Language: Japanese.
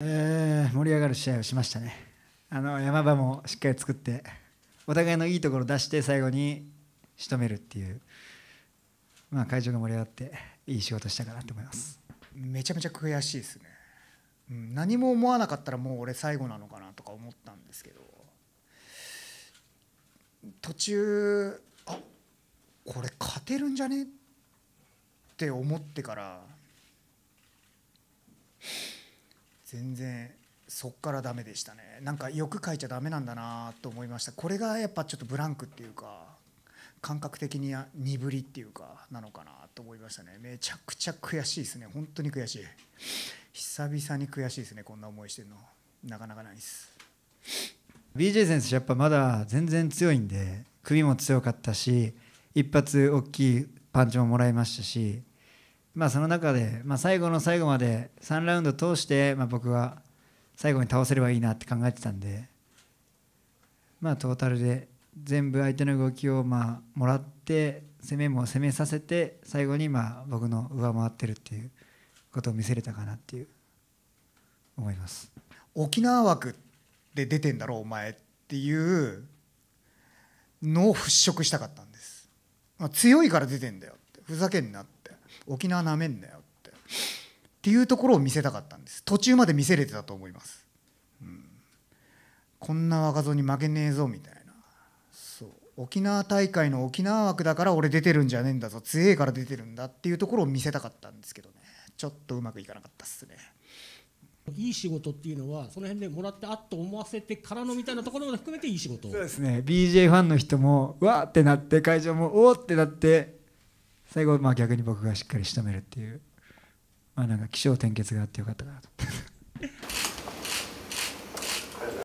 えー、盛り上がる試合をしましたねあの山場もしっかり作ってお互いのいいところ出して最後に仕留めるっていう、まあ、会場が盛り上がっていい仕事したかなと思いますめちゃめちゃ悔しいですね、うん、何も思わなかったらもう俺最後なのかなとか思ったんですけど途中あこれ勝てるんじゃねって思ってから全然そっからダメでしたねなんかよく書いちゃダメなんだなと思いましたこれがやっぱちょっとブランクっていうか感覚的に鈍りっていうかなのかなと思いましたねめちゃくちゃ悔しいですね本当に悔しい久々に悔しいですねこんな思いしてるのなかなかないです BJ 選手やっぱまだ全然強いんで首も強かったし一発大きいパンチももらいましたしまあ、その中で、まあ、最後の最後まで3ラウンド通して、まあ、僕は最後に倒せればいいなって考えてたんで、まあ、トータルで全部相手の動きをまあもらって攻めも攻めさせて最後にまあ僕の上回ってるっていうことを見せれたかなっていう思います沖縄枠で出てんだろお前っていうのを払拭したかったんです、まあ、強いから出てんだよってふざけんなって沖縄なめんなよってっていうところを見せたかったんです途中まで見せれてたと思います、うん、こんな若造に負けねえぞみたいなそう沖縄大会の沖縄枠だから俺出てるんじゃねえんだぞ強えから出てるんだっていうところを見せたかったんですけどねちょっとうまくいかなかったっすねいい仕事っていうのはその辺でもらってあっと思わせてからのみたいなところも含めていい仕事そうですね BJ ファンの人もわーってなって会場もおーってなって最後まあ逆に僕がしっかり仕留めるっていうまあなんか起承転結があってよかったかなと